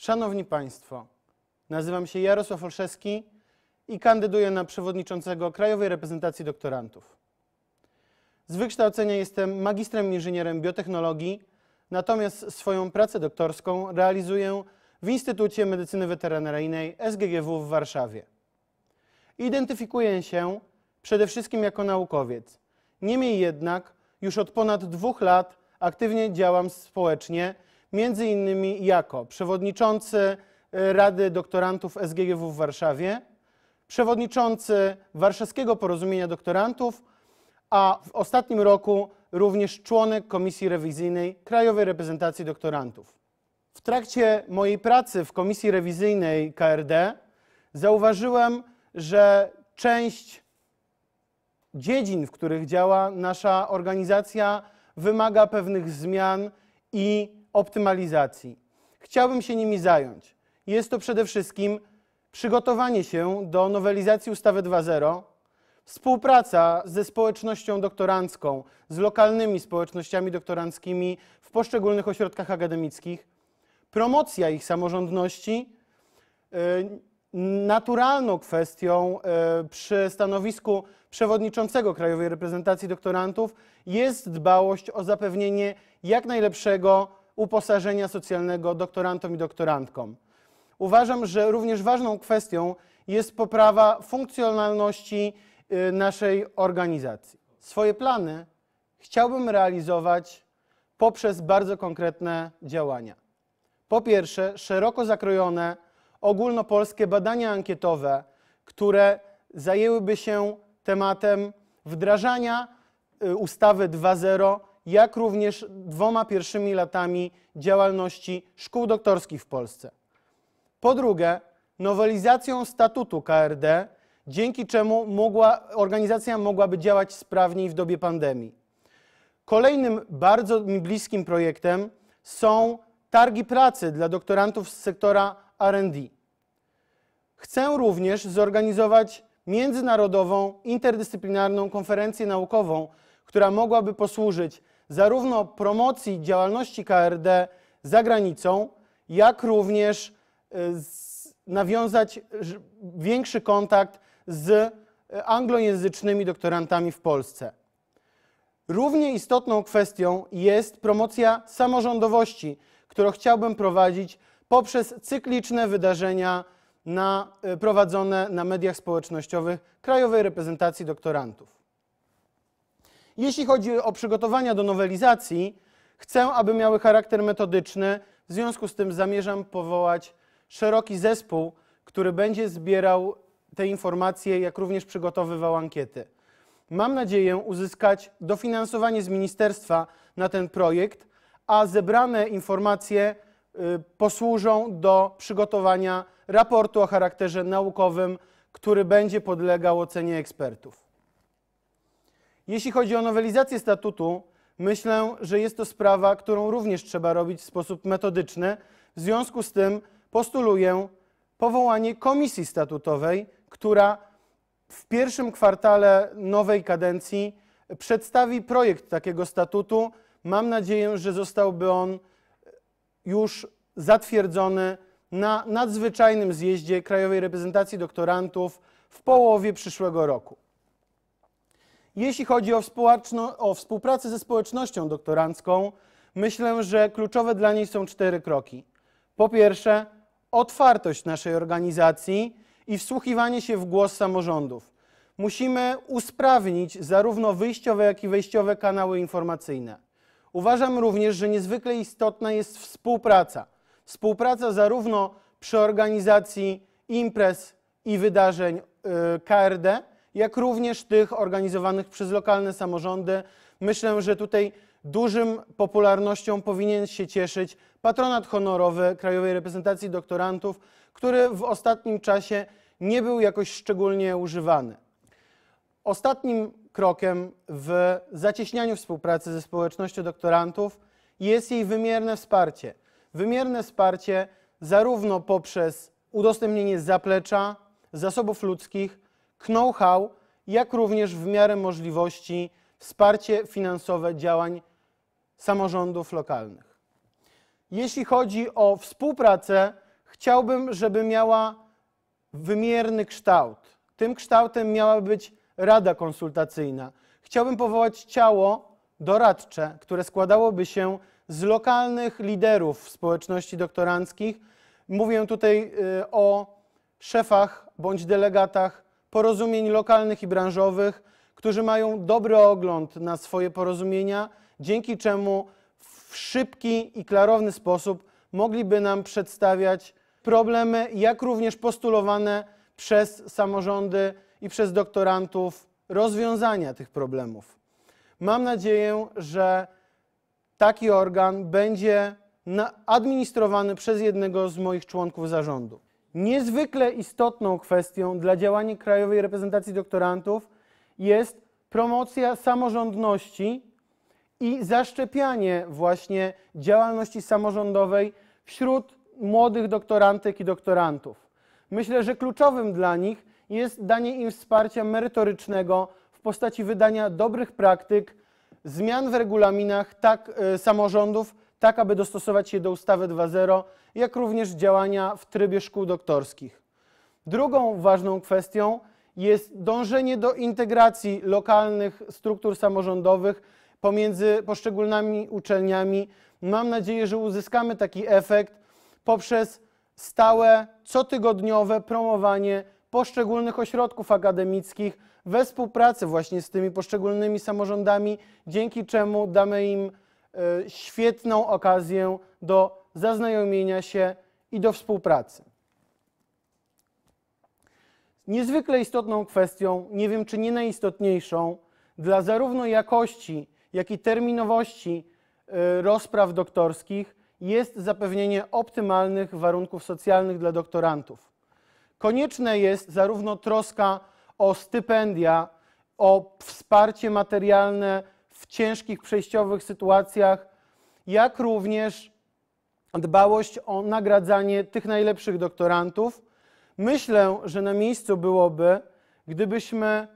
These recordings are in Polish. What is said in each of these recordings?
Szanowni Państwo, nazywam się Jarosław Olszewski i kandyduję na przewodniczącego Krajowej Reprezentacji Doktorantów. Z wykształcenia jestem magistrem inżynierem biotechnologii, natomiast swoją pracę doktorską realizuję w Instytucie Medycyny Weterynaryjnej SGGW w Warszawie. Identyfikuję się przede wszystkim jako naukowiec. Niemniej jednak już od ponad dwóch lat aktywnie działam społecznie między innymi jako przewodniczący e, Rady Doktorantów SGGW w Warszawie, przewodniczący Warszawskiego Porozumienia Doktorantów, a w ostatnim roku również członek Komisji Rewizyjnej Krajowej Reprezentacji Doktorantów. W trakcie mojej pracy w Komisji Rewizyjnej KRD zauważyłem, że część dziedzin, w których działa nasza organizacja, wymaga pewnych zmian i optymalizacji. Chciałbym się nimi zająć. Jest to przede wszystkim przygotowanie się do nowelizacji ustawy 2.0, współpraca ze społecznością doktorancką, z lokalnymi społecznościami doktoranckimi w poszczególnych ośrodkach akademickich, promocja ich samorządności. Y, naturalną kwestią y, przy stanowisku przewodniczącego Krajowej Reprezentacji Doktorantów jest dbałość o zapewnienie jak najlepszego uposażenia socjalnego doktorantom i doktorantkom. Uważam, że również ważną kwestią jest poprawa funkcjonalności y, naszej organizacji. Swoje plany chciałbym realizować poprzez bardzo konkretne działania. Po pierwsze, szeroko zakrojone ogólnopolskie badania ankietowe, które zajęłyby się tematem wdrażania y, ustawy 2.0 jak również dwoma pierwszymi latami działalności szkół doktorskich w Polsce. Po drugie, nowelizacją statutu KRD, dzięki czemu mogła, organizacja mogłaby działać sprawniej w dobie pandemii. Kolejnym bardzo mi bliskim projektem są targi pracy dla doktorantów z sektora RD. Chcę również zorganizować międzynarodową, interdyscyplinarną konferencję naukową, która mogłaby posłużyć zarówno promocji działalności KRD za granicą, jak również y, nawiązać większy kontakt z y, anglojęzycznymi doktorantami w Polsce. Równie istotną kwestią jest promocja samorządowości, którą chciałbym prowadzić poprzez cykliczne wydarzenia na, y, prowadzone na mediach społecznościowych Krajowej Reprezentacji Doktorantów. Jeśli chodzi o przygotowania do nowelizacji, chcę, aby miały charakter metodyczny. W związku z tym zamierzam powołać szeroki zespół, który będzie zbierał te informacje, jak również przygotowywał ankiety. Mam nadzieję uzyskać dofinansowanie z ministerstwa na ten projekt, a zebrane informacje y, posłużą do przygotowania raportu o charakterze naukowym, który będzie podlegał ocenie ekspertów. Jeśli chodzi o nowelizację statutu, myślę, że jest to sprawa, którą również trzeba robić w sposób metodyczny. W związku z tym postuluję powołanie komisji statutowej, która w pierwszym kwartale nowej kadencji przedstawi projekt takiego statutu. Mam nadzieję, że zostałby on już zatwierdzony na nadzwyczajnym zjeździe Krajowej Reprezentacji Doktorantów w połowie przyszłego roku. Jeśli chodzi o, o współpracę ze społecznością doktorancką, myślę, że kluczowe dla niej są cztery kroki. Po pierwsze, otwartość naszej organizacji i wsłuchiwanie się w głos samorządów. Musimy usprawnić zarówno wyjściowe, jak i wejściowe kanały informacyjne. Uważam również, że niezwykle istotna jest współpraca. Współpraca zarówno przy organizacji imprez i wydarzeń y, KRD, jak również tych organizowanych przez lokalne samorządy. Myślę, że tutaj dużym popularnością powinien się cieszyć patronat honorowy Krajowej Reprezentacji Doktorantów, który w ostatnim czasie nie był jakoś szczególnie używany. Ostatnim krokiem w zacieśnianiu współpracy ze społecznością doktorantów jest jej wymierne wsparcie. Wymierne wsparcie zarówno poprzez udostępnienie zaplecza, zasobów ludzkich, know-how, jak również w miarę możliwości wsparcie finansowe działań samorządów lokalnych. Jeśli chodzi o współpracę, chciałbym, żeby miała wymierny kształt. Tym kształtem miała być Rada Konsultacyjna. Chciałbym powołać ciało doradcze, które składałoby się z lokalnych liderów społeczności doktoranckich. Mówię tutaj y, o szefach bądź delegatach porozumień lokalnych i branżowych, którzy mają dobry ogląd na swoje porozumienia, dzięki czemu w szybki i klarowny sposób mogliby nam przedstawiać problemy, jak również postulowane przez samorządy i przez doktorantów rozwiązania tych problemów. Mam nadzieję, że taki organ będzie administrowany przez jednego z moich członków zarządu. Niezwykle istotną kwestią dla działania Krajowej Reprezentacji Doktorantów jest promocja samorządności i zaszczepianie właśnie działalności samorządowej wśród młodych doktorantek i doktorantów. Myślę, że kluczowym dla nich jest danie im wsparcia merytorycznego w postaci wydania dobrych praktyk, zmian w regulaminach tak e, samorządów, tak aby dostosować się do ustawy 2.0, jak również działania w trybie szkół doktorskich. Drugą ważną kwestią jest dążenie do integracji lokalnych struktur samorządowych pomiędzy poszczególnymi uczelniami. Mam nadzieję, że uzyskamy taki efekt poprzez stałe, cotygodniowe promowanie poszczególnych ośrodków akademickich we współpracy właśnie z tymi poszczególnymi samorządami, dzięki czemu damy im E, świetną okazję do zaznajomienia się i do współpracy. Niezwykle istotną kwestią, nie wiem czy nie najistotniejszą, dla zarówno jakości, jak i terminowości e, rozpraw doktorskich jest zapewnienie optymalnych warunków socjalnych dla doktorantów. Konieczne jest zarówno troska o stypendia, o wsparcie materialne w ciężkich przejściowych sytuacjach, jak również dbałość o nagradzanie tych najlepszych doktorantów. Myślę, że na miejscu byłoby, gdybyśmy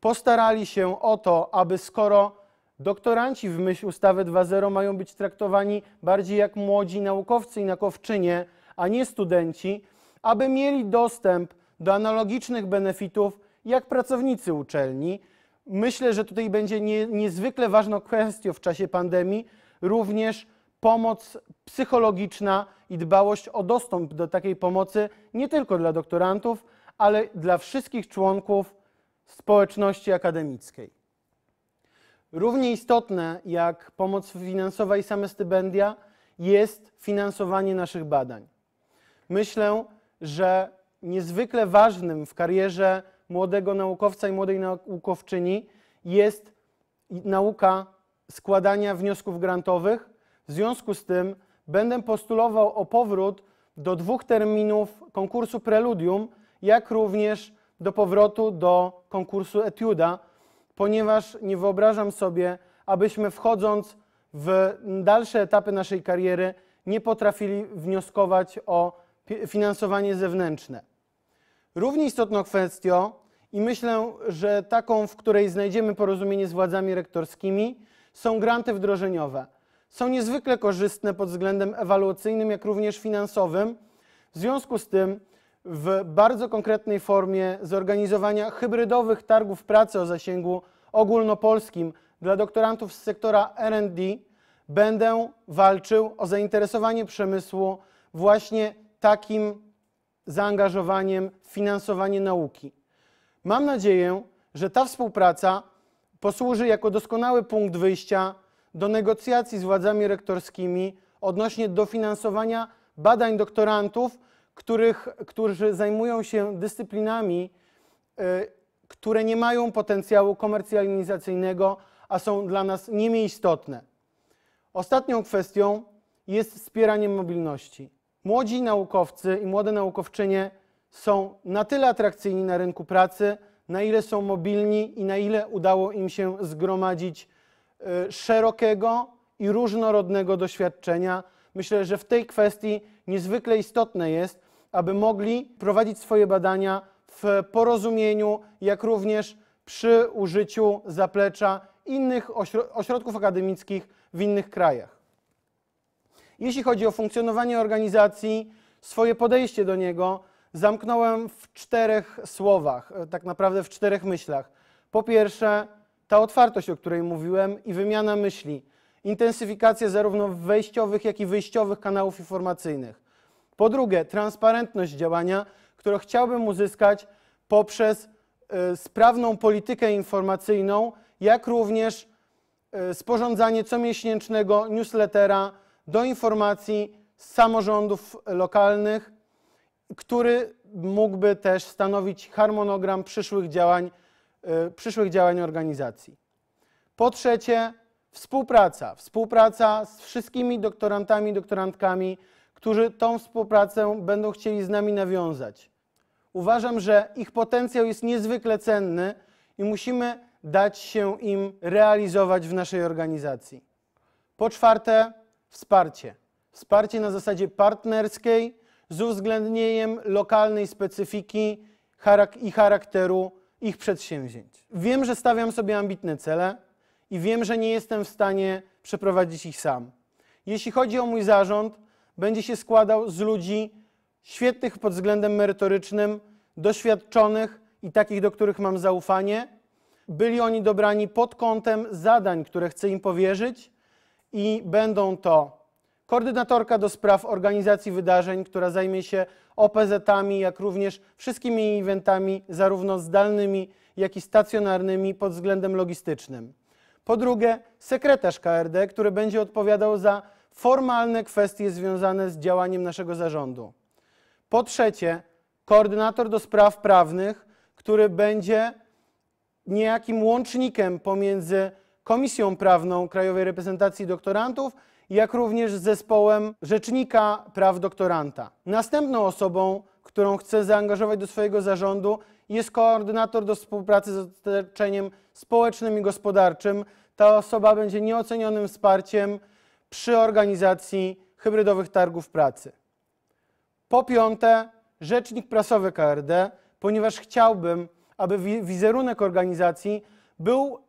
postarali się o to, aby skoro doktoranci w myśl ustawy 2.0 mają być traktowani bardziej jak młodzi naukowcy i naukowczynie, a nie studenci, aby mieli dostęp do analogicznych benefitów jak pracownicy uczelni, myślę, że tutaj będzie nie, niezwykle ważną kwestią w czasie pandemii również pomoc psychologiczna i dbałość o dostęp do takiej pomocy nie tylko dla doktorantów, ale dla wszystkich członków społeczności akademickiej. Równie istotne jak pomoc finansowa i same stypendia jest finansowanie naszych badań. Myślę, że niezwykle ważnym w karierze młodego naukowca i młodej naukowczyni jest nauka składania wniosków grantowych. W związku z tym będę postulował o powrót do dwóch terminów konkursu Preludium, jak również do powrotu do konkursu Etiuda, ponieważ nie wyobrażam sobie, abyśmy wchodząc w dalsze etapy naszej kariery nie potrafili wnioskować o finansowanie zewnętrzne. Równie istotną kwestią i myślę, że taką, w której znajdziemy porozumienie z władzami rektorskimi, są granty wdrożeniowe. Są niezwykle korzystne pod względem ewaluacyjnym, jak również finansowym. W związku z tym w bardzo konkretnej formie zorganizowania hybrydowych targów pracy o zasięgu ogólnopolskim dla doktorantów z sektora R&D będę walczył o zainteresowanie przemysłu właśnie takim zaangażowaniem w finansowanie nauki. Mam nadzieję, że ta współpraca posłuży jako doskonały punkt wyjścia do negocjacji z władzami rektorskimi odnośnie dofinansowania badań doktorantów, których, którzy zajmują się dyscyplinami, e, które nie mają potencjału komercjalizacyjnego, a są dla nas nie istotne. Ostatnią kwestią jest wspieranie mobilności młodzi naukowcy i młode naukowczynie są na tyle atrakcyjni na rynku pracy, na ile są mobilni i na ile udało im się zgromadzić e, szerokiego i różnorodnego doświadczenia. Myślę, że w tej kwestii niezwykle istotne jest, aby mogli prowadzić swoje badania w porozumieniu, jak również przy użyciu zaplecza innych ośrodków akademickich w innych krajach. Jeśli chodzi o funkcjonowanie organizacji, swoje podejście do niego zamknąłem w czterech słowach, e, tak naprawdę w czterech myślach. Po pierwsze, ta otwartość, o której mówiłem, i wymiana myśli, intensyfikacja zarówno wejściowych, jak i wyjściowych kanałów informacyjnych. Po drugie, transparentność działania, którą chciałbym uzyskać poprzez e, sprawną politykę informacyjną, jak również e, sporządzanie comiesięcznego newslettera do informacji z samorządów lokalnych, który mógłby też stanowić harmonogram przyszłych działań, e, przyszłych działań organizacji. Po trzecie, współpraca. Współpraca z wszystkimi doktorantami, doktorantkami, którzy tą współpracę będą chcieli z nami nawiązać. Uważam, że ich potencjał jest niezwykle cenny i musimy dać się im realizować w naszej organizacji. Po czwarte, wsparcie. Wsparcie na zasadzie partnerskiej z uwzględnieniem lokalnej specyfiki i charakteru ich przedsięwzięć. Wiem, że stawiam sobie ambitne cele i wiem, że nie jestem w stanie przeprowadzić ich sam. Jeśli chodzi o mój zarząd, będzie się składał z ludzi świetnych pod względem merytorycznym, doświadczonych i takich, do których mam zaufanie. Byli oni dobrani pod kątem zadań, które chcę im powierzyć i będą to koordynatorka do spraw organizacji wydarzeń, która zajmie się OPZ-ami, jak również wszystkimi eventami, zarówno zdalnymi, jak i stacjonarnymi pod względem logistycznym. Po drugie, sekretarz KRD, który będzie odpowiadał za formalne kwestie związane z działaniem naszego zarządu. Po trzecie, koordynator do spraw prawnych, który będzie niejakim łącznikiem pomiędzy Komisją Prawną Krajowej Reprezentacji Doktorantów, jak również z zespołem Rzecznika Praw Doktoranta. Następną osobą, którą chcę zaangażować do swojego zarządu, jest koordynator do współpracy z otoczeniem społecznym i gospodarczym. Ta osoba będzie nieocenionym wsparciem przy organizacji hybrydowych targów pracy. Po piąte, rzecznik prasowy KRD, ponieważ chciałbym, aby wizerunek organizacji był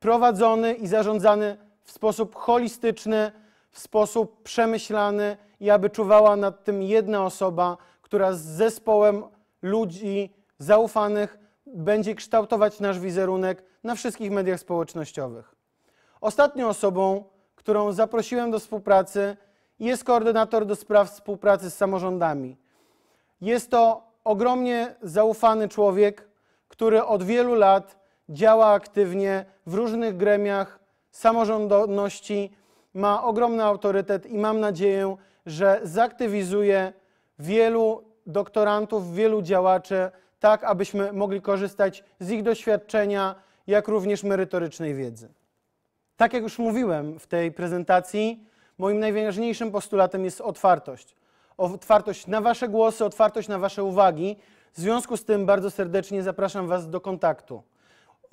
prowadzony i zarządzany w sposób holistyczny, w sposób przemyślany i aby czuwała nad tym jedna osoba, która z zespołem ludzi zaufanych będzie kształtować nasz wizerunek na wszystkich mediach społecznościowych. Ostatnią osobą, którą zaprosiłem do współpracy, jest koordynator do spraw współpracy z samorządami. Jest to ogromnie zaufany człowiek, który od wielu lat działa aktywnie w różnych gremiach samorządności, ma ogromny autorytet i mam nadzieję, że zaktywizuje wielu doktorantów, wielu działaczy, tak abyśmy mogli korzystać z ich doświadczenia, jak również merytorycznej wiedzy. Tak jak już mówiłem w tej prezentacji, moim najważniejszym postulatem jest otwartość. Otwartość na Wasze głosy, otwartość na Wasze uwagi. W związku z tym bardzo serdecznie zapraszam Was do kontaktu.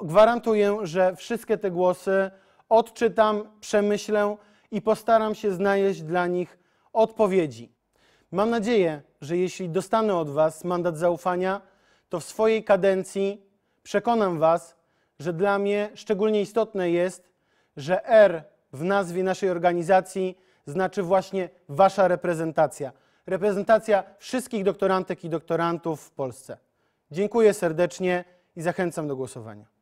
Gwarantuję, że wszystkie te głosy odczytam, przemyślę i postaram się znaleźć dla nich odpowiedzi. Mam nadzieję, że jeśli dostanę od Was mandat zaufania, to w swojej kadencji przekonam Was, że dla mnie szczególnie istotne jest, że R w nazwie naszej organizacji znaczy właśnie Wasza reprezentacja. Reprezentacja wszystkich doktorantek i doktorantów w Polsce. Dziękuję serdecznie i zachęcam do głosowania.